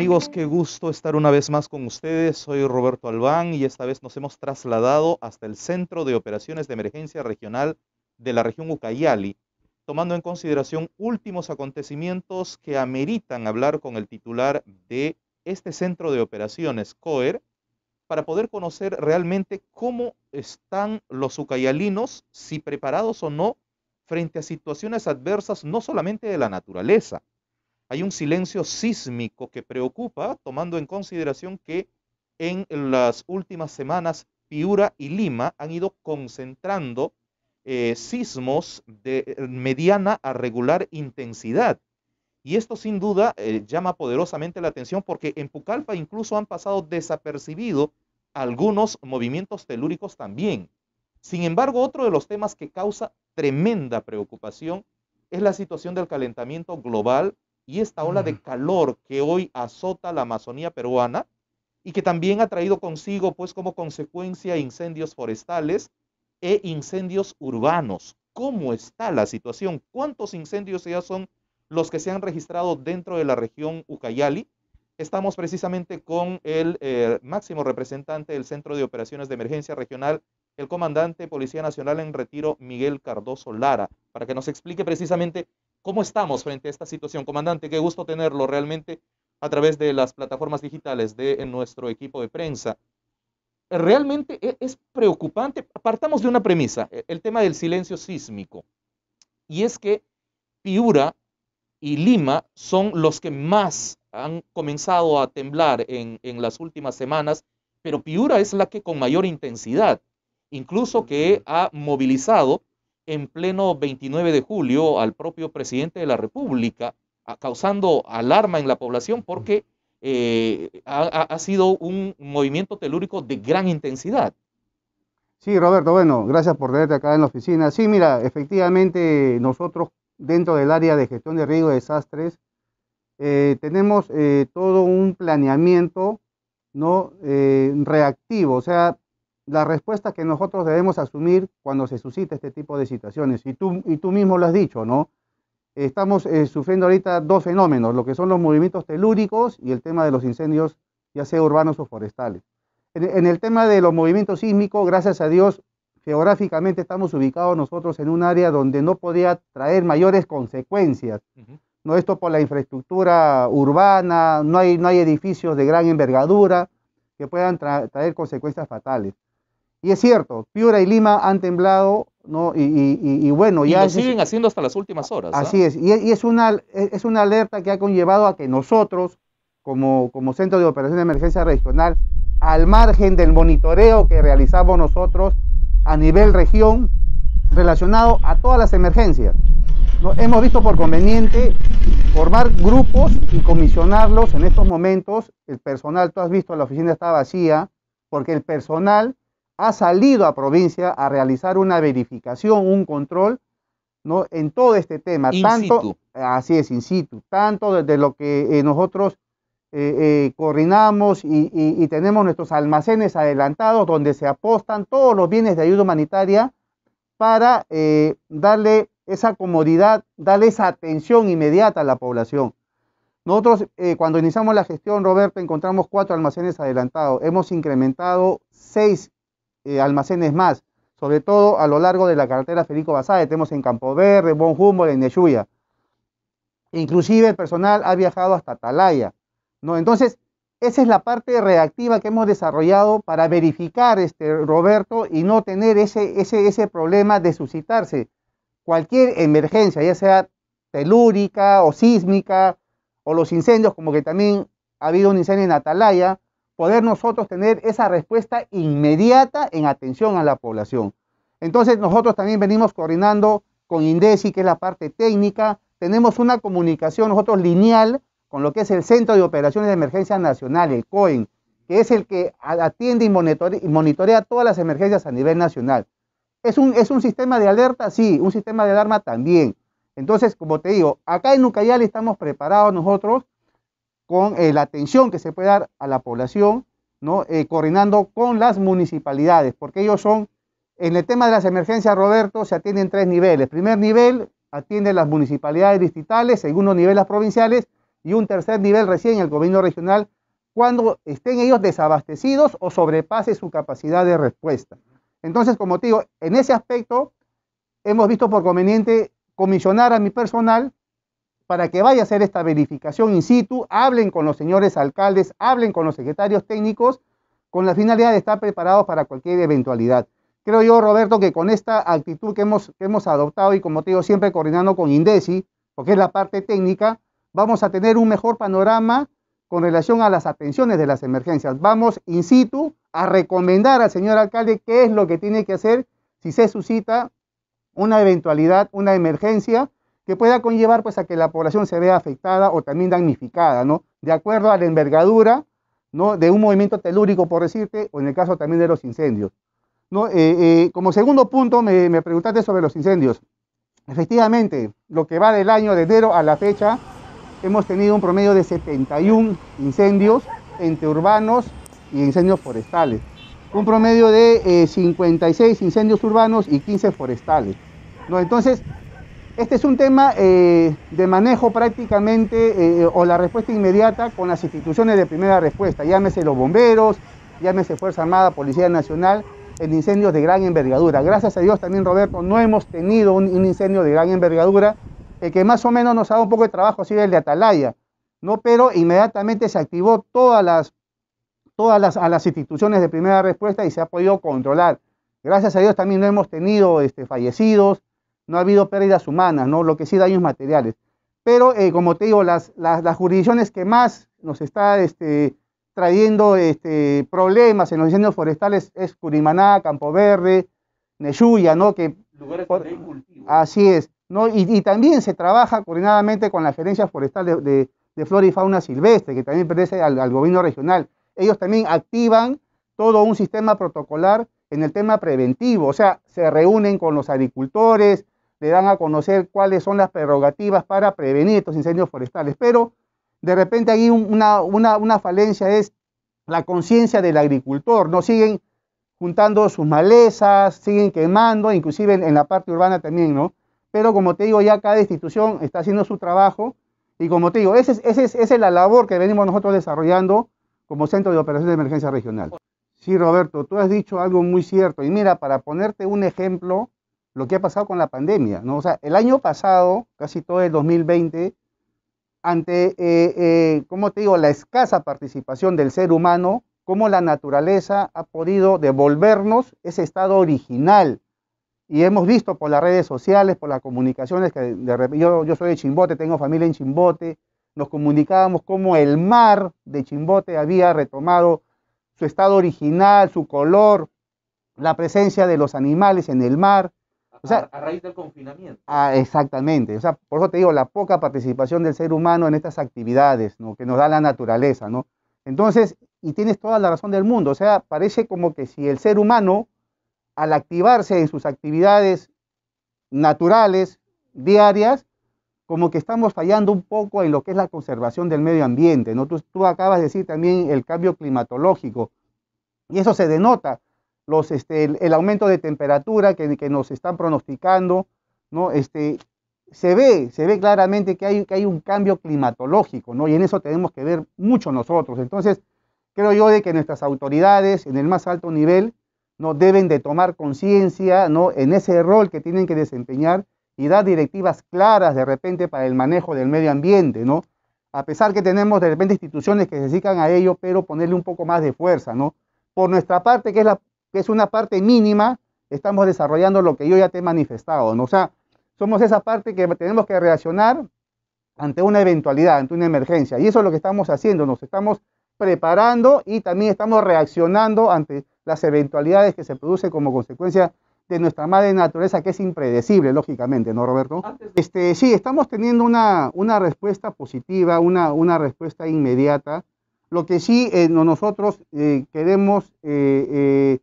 amigos, qué gusto estar una vez más con ustedes. Soy Roberto Albán y esta vez nos hemos trasladado hasta el Centro de Operaciones de Emergencia Regional de la región Ucayali, tomando en consideración últimos acontecimientos que ameritan hablar con el titular de este Centro de Operaciones, COER, para poder conocer realmente cómo están los ucayalinos, si preparados o no, frente a situaciones adversas, no solamente de la naturaleza, hay un silencio sísmico que preocupa, tomando en consideración que en las últimas semanas Piura y Lima han ido concentrando eh, sismos de eh, mediana a regular intensidad. Y esto sin duda eh, llama poderosamente la atención porque en Pucallpa incluso han pasado desapercibidos algunos movimientos telúricos también. Sin embargo, otro de los temas que causa tremenda preocupación es la situación del calentamiento global y esta ola de mm. calor que hoy azota la Amazonía peruana y que también ha traído consigo, pues como consecuencia, incendios forestales e incendios urbanos. ¿Cómo está la situación? ¿Cuántos incendios ya son los que se han registrado dentro de la región Ucayali? Estamos precisamente con el eh, máximo representante del Centro de Operaciones de Emergencia Regional, el comandante Policía Nacional en retiro, Miguel Cardoso Lara, para que nos explique precisamente ¿Cómo estamos frente a esta situación? Comandante, qué gusto tenerlo realmente a través de las plataformas digitales de nuestro equipo de prensa. Realmente e, es preocupante. apartamos de una premisa, e, el tema del silencio sísmico. Y es que Piura y Lima son los que más han comenzado a temblar en, en las últimas semanas, pero Piura es la que con mayor intensidad, incluso que ha movilizado en pleno 29 de julio al propio presidente de la República, causando alarma en la población porque eh, ha, sido un movimiento telúrico de gran intensidad. Sí, Roberto, bueno, gracias por tenerte acá en la oficina. Sí, mira, efectivamente nosotros dentro del área de gestión de riesgo de desastres eh, tenemos eh, todo un planeamiento no reactivo, o sea, la respuesta que nosotros debemos asumir cuando se suscita este tipo de situaciones. Y tú, y tú mismo lo has dicho, ¿no? Estamos eh, sufriendo ahorita dos fenómenos, lo que son los movimientos telúricos y el tema de los incendios, ya sea urbanos o forestales. En, el tema de los movimientos sísmicos, gracias a Dios, geográficamente estamos ubicados nosotros en un área donde no podía traer mayores consecuencias. No esto por la infraestructura urbana, no hay, no hay edificios de gran envergadura que puedan traer consecuencias fatales. Y es cierto, Piura y Lima han temblado, ¿no? Y, y, y, bueno, ya... Lo siguen haciendo hasta las últimas horas. Así ¿ah? es, y, es, una, e, es una alerta que ha conllevado a que nosotros, como, como Centro de Operación de Emergencia Regional, al margen del monitoreo que realizamos nosotros a nivel región, relacionado a todas las emergencias. Hemos visto por conveniente formar grupos y comisionarlos en estos momentos. El personal, tú has visto, la oficina está vacía, porque el personal ha salido a provincia a realizar una verificación, un control ¿no? en todo este tema. tanto, Así es, in situ. Tanto desde lo que eh, nosotros eh, eh, coordinamos y, tenemos nuestros almacenes adelantados donde se apostan todos los bienes de ayuda humanitaria para darle esa comodidad, darle esa atención inmediata a la población. Nosotros, cuando iniciamos la gestión, Roberto, encontramos cuatro almacenes adelantados. Hemos incrementado seis eh, almacenes más, sobre todo a lo largo de la carretera Federico Basáez, tenemos en Campo Verde, Bon Humboldt, en Nechuya. Inclusive el personal ha viajado hasta Atalaya, ¿no? Entonces, esa es la parte reactiva que hemos desarrollado para verificar, este, Roberto, y no tener ese, ese, ese problema de suscitarse. Cualquier emergencia, ya sea telúrica o sísmica, o los incendios, como que también ha habido un incendio en Atalaya, poder nosotros tener esa respuesta inmediata en atención a la población. Entonces nosotros también venimos coordinando con INDESI, que es la parte técnica, tenemos una comunicación nosotros lineal con lo que es el Centro de Operaciones de Emergencia Nacional, el COEN, que es el que atiende y monitorea, todas las emergencias a nivel nacional. ¿Es un, ¿Es un sistema de alerta? Sí, un sistema de alarma también. Entonces, como te digo, acá en Ucayali estamos preparados nosotros con eh, la atención que se puede dar a la población, eh, coordinando con las municipalidades, porque ellos son, en el tema de las emergencias, Roberto, se atienden tres niveles. Primer nivel, atienden las municipalidades distritales, segundo nivel las provinciales y un tercer nivel recién el gobierno regional cuando estén ellos desabastecidos o sobrepase su capacidad de respuesta. Entonces, como te digo, en ese aspecto hemos visto por conveniente comisionar a mi personal para que vaya a hacer esta verificación in situ, hablen con los señores alcaldes, hablen con los secretarios técnicos, con la finalidad de estar preparados para cualquier eventualidad. Creo yo, Roberto, que con esta actitud que hemos, hemos adoptado y como te digo, siempre coordinando con INDECI, porque es la parte técnica, vamos a tener un mejor panorama con relación a las atenciones de las emergencias. Vamos in situ a recomendar al señor alcalde qué es lo que tiene que hacer si se suscita una eventualidad, una emergencia que pueda conllevar pues, a que la población se vea afectada o también damnificada, ¿no? De acuerdo a la envergadura, ¿no? De un movimiento telúrico, por decirte, o en el caso también de los incendios. ¿no? Eh, eh, como segundo punto, me, preguntaste sobre los incendios. Efectivamente, lo que va del año de enero a la fecha, hemos tenido un promedio de 71 incendios entre urbanos y incendios forestales. Un promedio de 56 eh, incendios urbanos y 15 forestales. ¿no? Entonces, este es un tema eh, de manejo prácticamente eh, o la respuesta inmediata con las instituciones de primera respuesta, llámese los bomberos, llámese Fuerza Armada, Policía Nacional, en incendios de gran envergadura. Gracias a Dios también, Roberto, no hemos tenido un, incendio de gran envergadura, el eh, que más o menos nos ha dado un poco de trabajo así el de Atalaya, ¿no? pero inmediatamente se activó todas las, todas las, instituciones de primera respuesta y se ha podido controlar. Gracias a Dios también no hemos tenido este, fallecidos, no ha habido pérdidas humanas, ¿no? Lo que sí daños materiales. Pero, eh, como te digo, las, las, jurisdicciones que más nos está este, trayendo este, problemas en los incendios forestales es Curimaná, Campo Verde, Nechuya, ¿no? Que, Lugares cultivo. Así es. ¿no? Y, también se trabaja coordinadamente con la Gerencia Forestal de, Flora y Fauna Silvestre, que también pertenece al, al, gobierno regional. Ellos también activan todo un sistema protocolar en el tema preventivo, o sea, se reúnen con los agricultores, le dan a conocer cuáles son las prerrogativas para prevenir estos incendios forestales. Pero de repente ahí una, una, falencia es la conciencia del agricultor, ¿no? Siguen juntando sus malezas, siguen quemando, inclusive en, la parte urbana también, ¿no? Pero como te digo, ya cada institución está haciendo su trabajo y como te digo, esa es, esa es la labor que venimos nosotros desarrollando como Centro de Operaciones de Emergencia Regional. Sí, Roberto, tú has dicho algo muy cierto y mira, para ponerte un ejemplo, lo que ha pasado con la pandemia, ¿no? O sea, el año pasado, casi todo el 2020, ante, eh, eh, ¿cómo te digo?, la escasa participación del ser humano, cómo la naturaleza ha podido devolvernos ese estado original. Y hemos visto por las redes sociales, por las comunicaciones, que de, yo soy de Chimbote, tengo familia en Chimbote, nos comunicábamos cómo el mar de Chimbote había retomado su estado original, su color, la presencia de los animales en el mar. O sea, a, raíz del confinamiento. Ah, exactamente. O sea, por eso te digo, la poca participación del ser humano en estas actividades ¿no? que nos da la naturaleza, ¿no? Entonces, y tienes toda la razón del mundo. O sea, parece como que si el ser humano, al activarse en sus actividades naturales, diarias, como que estamos fallando un poco en lo que es la conservación del medio ambiente, ¿no? tú acabas de decir también el cambio climatológico, y eso se denota este, el, aumento de temperatura que, nos están pronosticando, ¿no? Este, se ve, se ve claramente que hay, que hay un cambio climatológico, ¿no? Y en eso tenemos que ver mucho nosotros. Entonces, creo yo de que nuestras autoridades en el más alto nivel no deben de tomar conciencia, ¿no? En ese rol que tienen que desempeñar y dar directivas claras de repente para el manejo del medio ambiente, ¿no? A pesar que tenemos de repente instituciones que se dedican a ello, pero ponerle un poco más de fuerza, ¿no? Por nuestra parte, que es la, que es una parte mínima, estamos desarrollando lo que yo ya te he manifestado. O sea, somos esa parte que tenemos que reaccionar ante una eventualidad, ante una emergencia. Y eso es lo que estamos haciendo, nos estamos preparando y también estamos reaccionando ante las eventualidades que se producen como consecuencia de nuestra madre naturaleza, que es impredecible, lógicamente, ¿no, Roberto? Este, sí, estamos teniendo una, una respuesta positiva, una, una respuesta inmediata. Lo que sí eh, nosotros eh, queremos eh,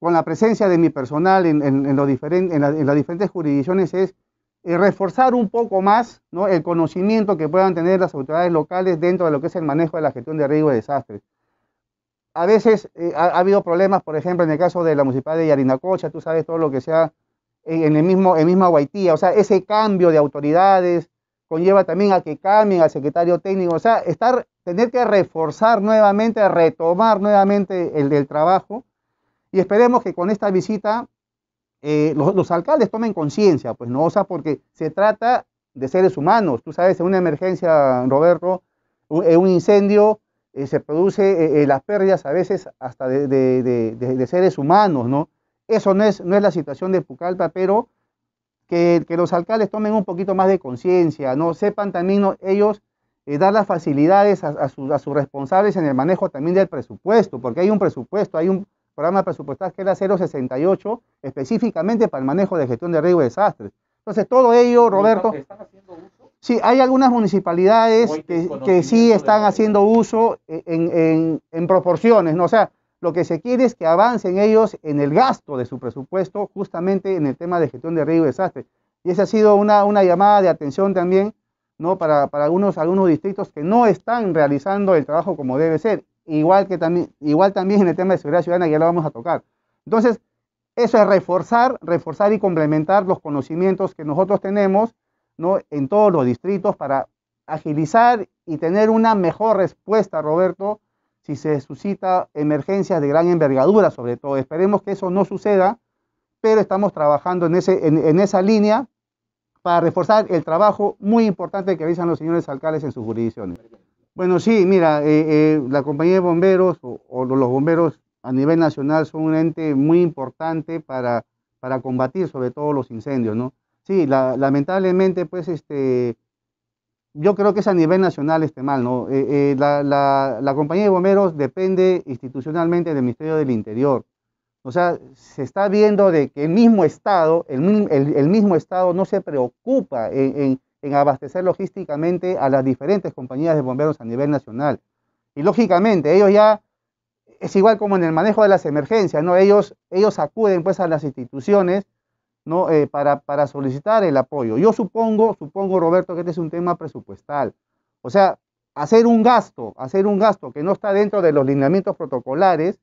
con la presencia de mi personal en, las diferentes jurisdicciones es eh, reforzar un poco más el conocimiento que puedan tener las autoridades locales dentro de lo que es el manejo de la gestión de riesgo y desastres. A veces eh, ha, habido problemas, por ejemplo, en el caso de la municipalidad de Yarinacocha, tú sabes todo lo que sea en, el mismo, en misma Guaitía, o sea, ese cambio de autoridades conlleva también a que cambien al secretario técnico, o sea, estar, tener que reforzar nuevamente, retomar nuevamente el del trabajo y esperemos que con esta visita eh, los, alcaldes tomen conciencia, pues no, porque se trata de seres humanos. Tú sabes, en una emergencia, Roberto, un, en eh, un incendio, eh, se produce las pérdidas a veces hasta de, seres humanos, ¿no? Eso no es, no es la situación de Pucallpa, pero que, los alcaldes tomen un poquito más de conciencia, ¿no? Sepan también ellos dar las facilidades a, sus responsables en el manejo también del presupuesto, porque hay un presupuesto, hay un, programa presupuestal que era 068, específicamente para el manejo de gestión de riesgo y desastres. Entonces, todo ello, Roberto... ¿Están haciendo uso? Sí, hay algunas municipalidades que, sí están haciendo uso en, proporciones, ¿no? O sea, lo que se quiere es que avancen ellos en el gasto de su presupuesto, justamente en el tema de gestión de riesgo y desastres. Y esa ha sido una, llamada de atención también, ¿no? Para, algunos, algunos distritos que no están realizando el trabajo como debe ser igual, que también, igual también en el tema de seguridad ciudadana, ya lo vamos a tocar. Entonces, eso es reforzar, reforzar y complementar los conocimientos que nosotros tenemos ¿no? en todos los distritos para agilizar y tener una mejor respuesta, Roberto, si se suscita emergencias de gran envergadura, sobre todo. Esperemos que eso no suceda, pero estamos trabajando en, ese, en, esa línea para reforzar el trabajo muy importante que realizan los señores alcaldes en sus jurisdicciones. Bueno, sí, mira, eh, eh, la compañía de bomberos o, los bomberos a nivel nacional son un ente muy importante para, para combatir sobre todo los incendios, ¿no? Sí, lamentablemente, pues, este, yo creo que es a nivel nacional este mal, ¿no? Eh, la, compañía de bomberos depende institucionalmente del Ministerio del Interior. O sea, se está viendo de que el mismo Estado, el, el, mismo Estado no se preocupa en, en abastecer logísticamente a las diferentes compañías de bomberos a nivel nacional. Y lógicamente, ellos ya, es igual como en el manejo de las emergencias, ¿no? Ellos, ellos acuden pues a las instituciones, ¿no? Eh, para, solicitar el apoyo. Yo supongo, supongo, Roberto, que este es un tema presupuestal. O sea, hacer un gasto, hacer un gasto que no está dentro de los lineamientos protocolares,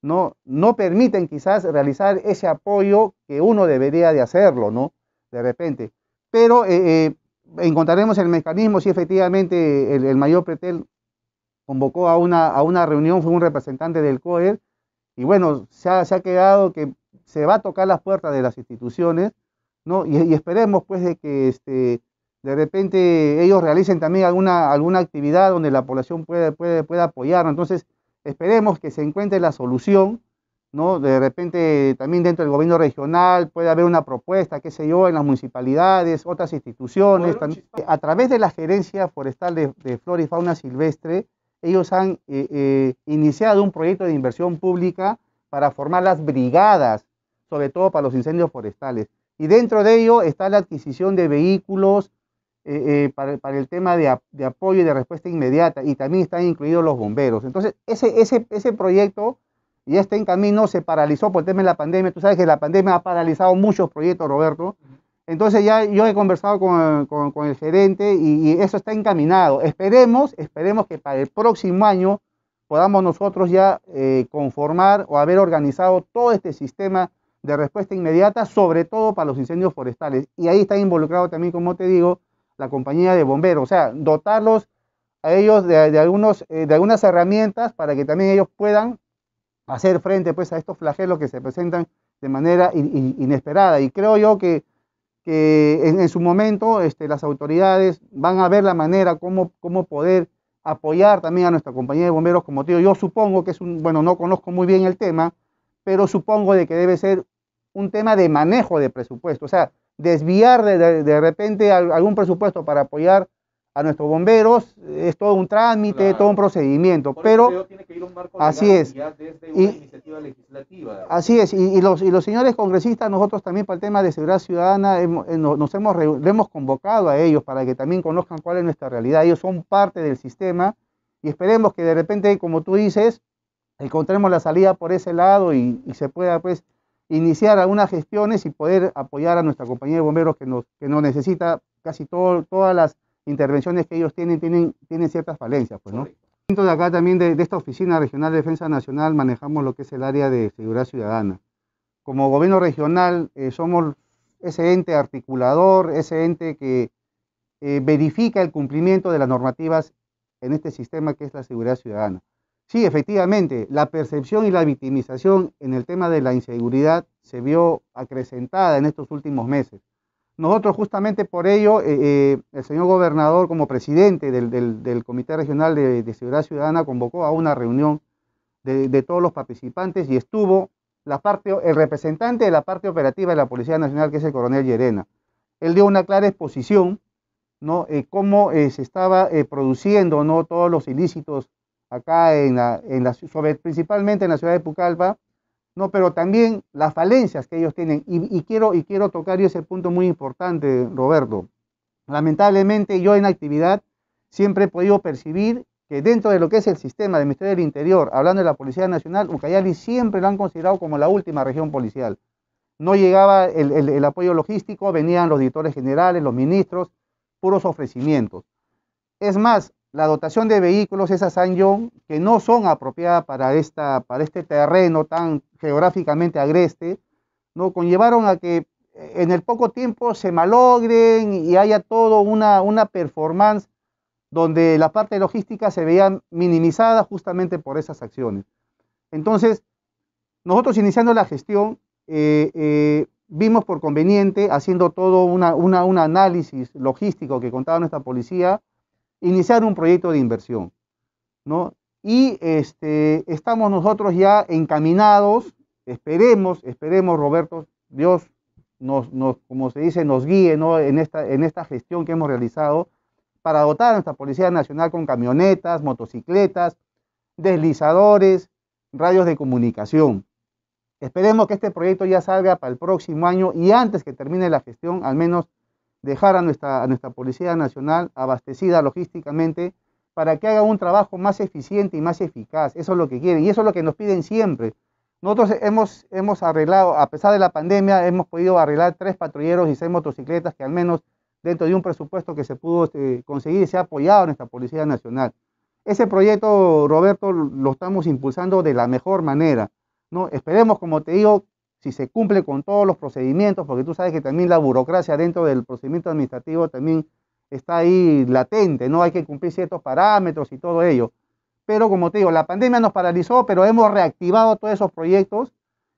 no, no permiten quizás realizar ese apoyo que uno debería de hacerlo, ¿no? De repente. Pero eh, eh, encontraremos el mecanismo si efectivamente el, mayor Pretel convocó a una, a una reunión, fue un representante del COER, y bueno, se ha, quedado que se va a tocar las puertas de las instituciones, ¿no? Y, esperemos pues de que este, de repente ellos realicen también alguna, alguna actividad donde la población pueda puede, apoyar. Entonces, esperemos que se encuentre la solución ¿no? De repente también dentro del gobierno regional puede haber una propuesta, qué sé yo, en las municipalidades, otras instituciones. A través de la gerencia forestal de, flora y fauna silvestre, ellos han eh, eh, iniciado un proyecto de inversión pública para formar las brigadas, sobre todo para los incendios forestales. Y dentro de ello está la adquisición de vehículos eh, para, el tema de, de, apoyo y de respuesta inmediata, y también están incluidos los bomberos. Entonces, ese, ese, ese proyecto y este camino se paralizó por el tema de la pandemia. Tú sabes que la pandemia ha paralizado muchos proyectos, Roberto. Entonces ya yo he conversado con, el gerente y, eso está encaminado. Esperemos, esperemos que para el próximo año podamos nosotros ya eh, conformar o haber organizado todo este sistema de respuesta inmediata, sobre todo para los incendios forestales. Y ahí está involucrado también, como te digo, la compañía de bomberos. O sea, dotarlos a ellos de, algunos, eh, de algunas herramientas para que también ellos puedan hacer frente pues, a estos flagelos que se presentan de manera inesperada. Y creo yo que, en, su momento este, las autoridades van a ver la manera cómo, cómo poder apoyar también a nuestra compañía de bomberos como tío. Yo supongo que es un, bueno, no conozco muy bien el tema, pero supongo de que debe ser un tema de manejo de presupuesto, o sea, desviar de, de repente algún presupuesto para apoyar a nuestros bomberos, es todo un trámite, todo un procedimiento, pero así es. Así es, y, los, y los señores congresistas, nosotros también para el tema de seguridad ciudadana, hemos, eh, nos hemos, hemos convocado a ellos para que también conozcan cuál es nuestra realidad, ellos son parte del sistema y esperemos que de repente, como tú dices, encontremos la salida por ese lado y, se pueda pues iniciar algunas gestiones y poder apoyar a nuestra compañía de bomberos que nos, que nos necesita casi todo, todas las intervenciones que ellos tienen, tienen, tienen ciertas falencias, pues, ¿no? Dentro acá también de, esta Oficina Regional de Defensa Nacional manejamos lo que es el área de seguridad ciudadana. Como gobierno regional eh, somos ese ente articulador, ese ente que eh, verifica el cumplimiento de las normativas en este sistema que es la seguridad ciudadana. Sí, efectivamente, la percepción y la victimización en el tema de la inseguridad se vio acrecentada en estos últimos meses. Nosotros justamente por ello, eh, eh, el señor gobernador como presidente del, del, Comité Regional de, Seguridad Ciudadana convocó a una reunión de, todos los participantes y estuvo la parte, el representante de la parte operativa de la Policía Nacional, que es el coronel Llerena. Él dio una clara exposición, ¿no? Eh, cómo se estaba produciendo, ¿no? Todos los ilícitos acá, en la, en la, principalmente en la ciudad de Pucallpa, ¿no? pero también las falencias que ellos tienen. Y, quiero, y quiero tocar ese punto muy importante, Roberto. Lamentablemente yo en actividad siempre he podido percibir que dentro de lo que es el sistema del Ministerio del Interior, hablando de la Policía Nacional, Ucayali siempre lo han considerado como la última región policial. No llegaba el, el apoyo logístico, venían los directores generales, los ministros, puros ofrecimientos. Es más, la dotación de vehículos esas San que no son apropiadas para, esta, para este terreno tan geográficamente agreste, ¿no? conllevaron a que eh, en el poco tiempo se malogren y haya todo una, una performance donde la parte logística se veía minimizada justamente por esas acciones. Entonces, nosotros iniciando la gestión, eh, eh, vimos por conveniente, haciendo todo un análisis logístico que contaba nuestra policía, iniciar un proyecto de inversión, ¿no? Y este, estamos nosotros ya encaminados, esperemos, esperemos, Roberto, Dios nos, como se dice, nos guíe en, esta, en esta gestión que hemos realizado para dotar a nuestra Policía Nacional con camionetas, motocicletas, deslizadores, radios de comunicación. Esperemos que este proyecto ya salga para el próximo año y antes que termine la gestión, al menos dejar a nuestra, nuestra Policía Nacional abastecida logísticamente para que haga un trabajo más eficiente y más eficaz. Eso es lo que quieren y eso es lo que nos piden siempre. Nosotros hemos, hemos arreglado, a pesar de la pandemia, hemos podido arreglar tres patrulleros y seis motocicletas que al menos dentro de un presupuesto que se pudo este, conseguir se ha apoyado a nuestra Policía Nacional. Ese proyecto, Roberto, lo estamos impulsando de la mejor manera. ¿no? Esperemos, como te digo, si se cumple con todos los procedimientos, porque tú sabes que también la burocracia dentro del procedimiento administrativo también está ahí latente, ¿no? Hay que cumplir ciertos parámetros y todo ello. Pero como te digo, la pandemia nos paralizó, pero hemos reactivado todos esos proyectos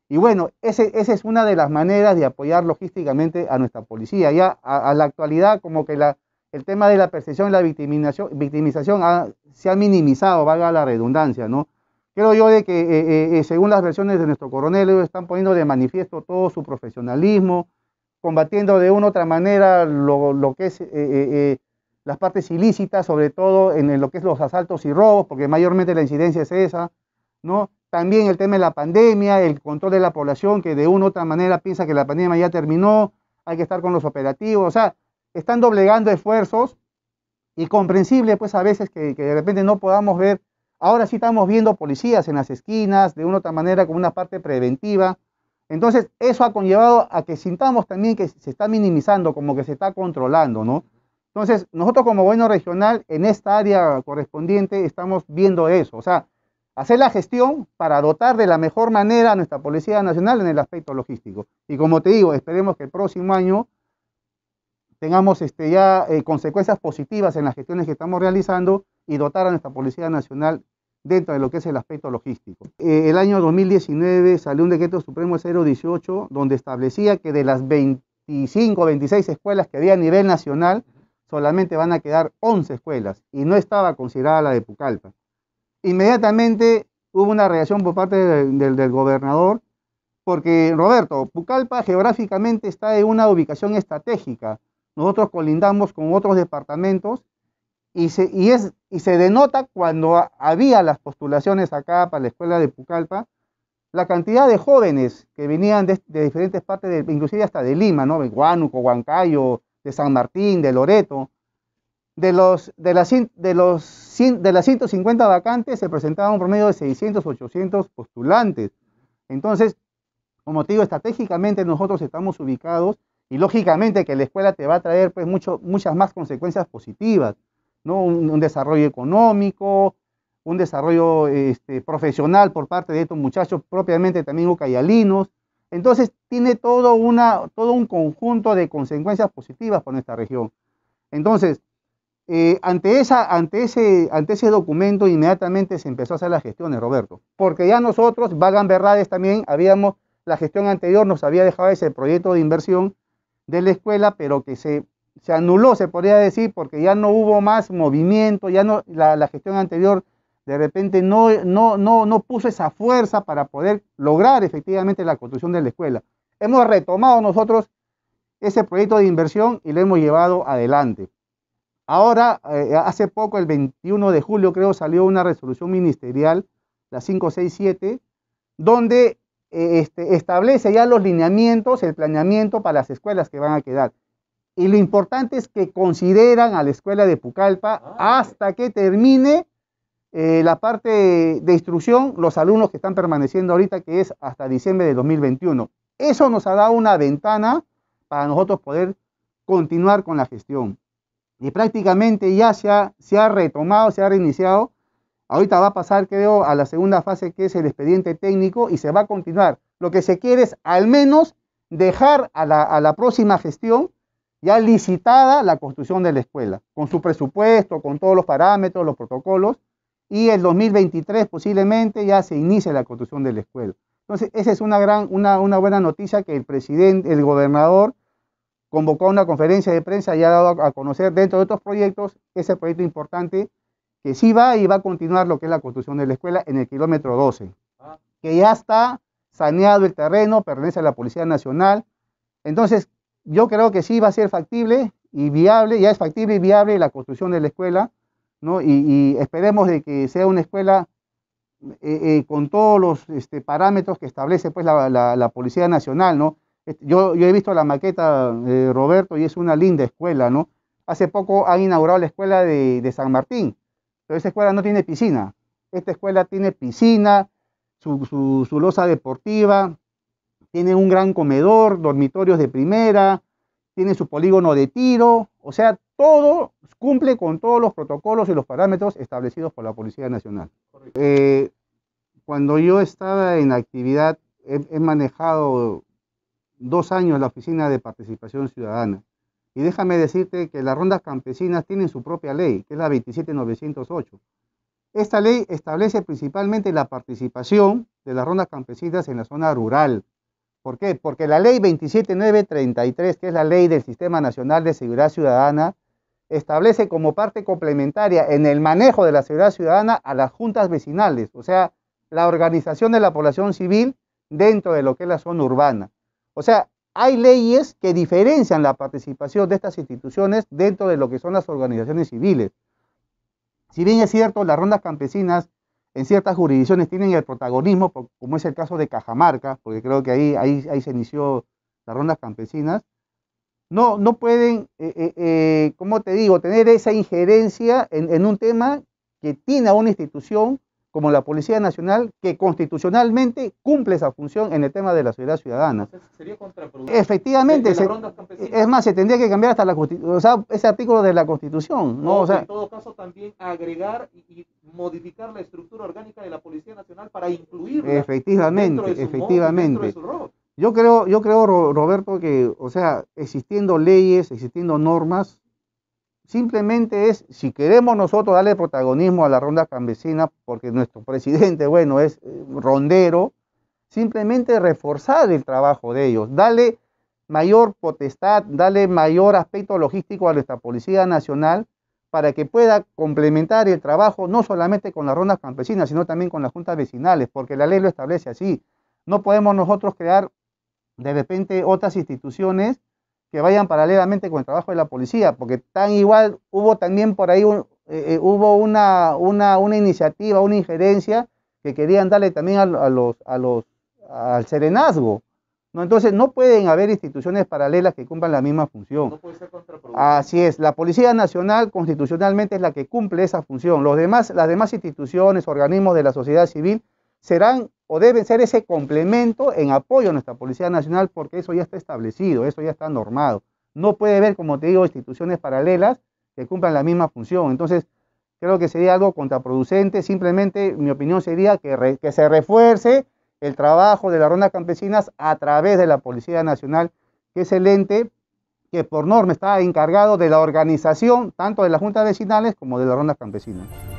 y bueno, ese, esa es una de las maneras de apoyar logísticamente a nuestra policía. Ya a, la actualidad, como que la, el tema de la percepción y la victimización, victimización se ha minimizado, valga la redundancia, ¿no? Creo yo de que, eh, eh, eh, según las versiones de nuestro coronel, están poniendo de manifiesto todo su profesionalismo, combatiendo de una u otra manera lo, que es las partes ilícitas, sobre todo en, lo que es los asaltos y robos, porque mayormente la incidencia es esa, También el tema de la pandemia, el control de la población, que de una u otra manera piensa que la pandemia ya terminó, hay que estar con los operativos, o sea, están doblegando esfuerzos y comprensible pues a veces que, que de repente no podamos ver Ahora sí estamos viendo policías en las esquinas, de una otra manera, como una parte preventiva. Entonces, eso ha conllevado a que sintamos también que se está minimizando, como que se está controlando, ¿no? Entonces, nosotros como gobierno regional, en esta área correspondiente, estamos viendo eso. O sea, hacer la gestión para dotar de la mejor manera a nuestra Policía Nacional en el aspecto logístico. Y como te digo, esperemos que el próximo año tengamos este, ya eh, consecuencias positivas en las gestiones que estamos realizando y dotar a nuestra Policía Nacional dentro de lo que es el aspecto logístico. Eh, el año 2019 salió un decreto supremo 018 donde establecía que de las 25 o 26 escuelas que había a nivel nacional, solamente van a quedar 11 escuelas y no estaba considerada la de Pucallpa. Inmediatamente hubo una reacción por parte del, gobernador porque, Roberto, Pucallpa geográficamente está en una ubicación estratégica. Nosotros colindamos con otros departamentos y se, se denota cuando había las postulaciones acá para la escuela de Pucallpa, la cantidad de jóvenes que venían de, diferentes partes, de, inclusive hasta de Lima, ¿no? De Huánuco, Huancayo, de San Martín, de Loreto. De, los, de, las, de, los, de las 150 vacantes se presentaban un promedio de 600, 800 postulantes. Entonces, como te digo, estratégicamente nosotros estamos ubicados y lógicamente que la escuela te va a traer pues, mucho, muchas más consecuencias positivas. Un, desarrollo económico, un desarrollo este, profesional por parte de estos muchachos, propiamente también ucayalinos. Entonces tiene todo, una, todo un conjunto de consecuencias positivas para nuestra región. Entonces, eh, ante, esa, ante, ese, ante ese documento inmediatamente se empezó a hacer las gestiones, Roberto, porque ya nosotros, vagan verdades también, habíamos, la gestión anterior nos había dejado ese proyecto de inversión de la escuela, pero que se se anuló, se podría decir, porque ya no hubo más movimiento, ya no, la, gestión anterior de repente no, no, no, no puso esa fuerza para poder lograr efectivamente la construcción de la escuela. Hemos retomado nosotros ese proyecto de inversión y lo hemos llevado adelante. Ahora, eh, hace poco, el 21 de julio, creo, salió una resolución ministerial, la 567, donde eh, este, establece ya los lineamientos, el planeamiento para las escuelas que van a quedar. Y lo importante es que consideran a la escuela de Pucallpa ah, hasta que termine eh, la parte de instrucción, los alumnos que están permaneciendo ahorita, que es hasta diciembre de 2021. Eso nos ha dado una ventana para nosotros poder continuar con la gestión. Y prácticamente ya se ha, retomado, se ha reiniciado. Ahorita va a pasar, creo, a la segunda fase, que es el expediente técnico, y se va a continuar. Lo que se quiere es al menos dejar a la próxima gestión ya licitada la construcción de la escuela, con su presupuesto, con todos los parámetros, los protocolos, y el 2023 posiblemente ya se inicie la construcción de la escuela. Entonces, esa es una, gran, una, buena noticia que el presidente, el gobernador, convocó a una conferencia de prensa y ha dado a conocer dentro de estos proyectos ese proyecto importante que sí va y va a continuar lo que es la construcción de la escuela en el kilómetro 12, que ya está saneado el terreno, pertenece a la Policía Nacional. Entonces, yo creo que sí va a ser factible y viable, ya es factible y viable la construcción de la escuela, ¿no? Y, esperemos de que sea una escuela eh, eh, con todos los este, parámetros que establece pues la, Policía Nacional, ¿no? Yo, he visto la maqueta de eh, Roberto y es una linda escuela, ¿no? Hace poco han inaugurado la escuela de, San Martín, pero esa escuela no tiene piscina. Esta escuela tiene piscina, su, su, su losa deportiva, tiene un gran comedor, dormitorios de primera, tiene su polígono de tiro, o sea, todo cumple con todos los protocolos y los parámetros establecidos por la Policía Nacional. Eh, cuando yo estaba en actividad, he, he manejado dos años la Oficina de Participación Ciudadana. Y déjame decirte que las rondas campesinas tienen su propia ley, que es la 27908. Esta ley establece principalmente la participación de las rondas campesinas en la zona rural, ¿Por qué? Porque la ley 27933, que es la ley del Sistema Nacional de Seguridad Ciudadana, establece como parte complementaria en el manejo de la seguridad ciudadana a las juntas vecinales, o sea, la organización de la población civil dentro de lo que es la zona urbana. O sea, hay leyes que diferencian la participación de estas instituciones dentro de lo que son las organizaciones civiles. Si bien es cierto, las rondas campesinas en ciertas jurisdicciones tienen el protagonismo, como es el caso de Cajamarca, porque creo que ahí, ahí, ahí se inició las rondas campesinas, no, no pueden, eh, eh, eh, como te digo?, tener esa injerencia en, en, un tema que tiene a una institución como la Policía Nacional, que constitucionalmente cumple esa función en el tema de la seguridad ciudadana. Sería contraproducente. Efectivamente, es más, se tendría que cambiar hasta la o sea, ese artículo de la Constitución. ¿no? sea, en todo caso, también agregar y, modificar la estructura orgánica de la Policía Nacional para incluirla efectivamente, dentro efectivamente. Yo creo, yo creo, Roberto, que, o sea, existiendo leyes, existiendo normas, Simplemente es, si queremos nosotros darle protagonismo a la ronda campesina, porque nuestro presidente, bueno, es eh, rondero, simplemente reforzar el trabajo de ellos, darle mayor potestad, darle mayor aspecto logístico a nuestra Policía Nacional para que pueda complementar el trabajo no solamente con las rondas campesinas, sino también con las juntas vecinales, porque la ley lo establece así. No podemos nosotros crear de repente otras instituciones que vayan paralelamente con el trabajo de la policía, porque tan igual hubo también por ahí eh, eh, hubo una, una, iniciativa, una injerencia que querían darle también a, los, a los, al serenazgo. ¿no? Entonces no pueden haber instituciones paralelas que cumplan la misma función. Así es, la Policía Nacional constitucionalmente es la que cumple esa función. Los demás, las demás instituciones, organismos de la sociedad civil serán o deben ser ese complemento en apoyo a nuestra Policía Nacional porque eso ya está establecido, eso ya está normado. No puede haber, como te digo, instituciones paralelas que cumplan la misma función. Entonces, creo que sería algo contraproducente. Simplemente mi opinión sería que, se refuerce el trabajo de las rondas campesinas a través de la Policía Nacional, que es el ente que por norma está encargado de la organización tanto de las juntas vecinales como de las rondas campesinas.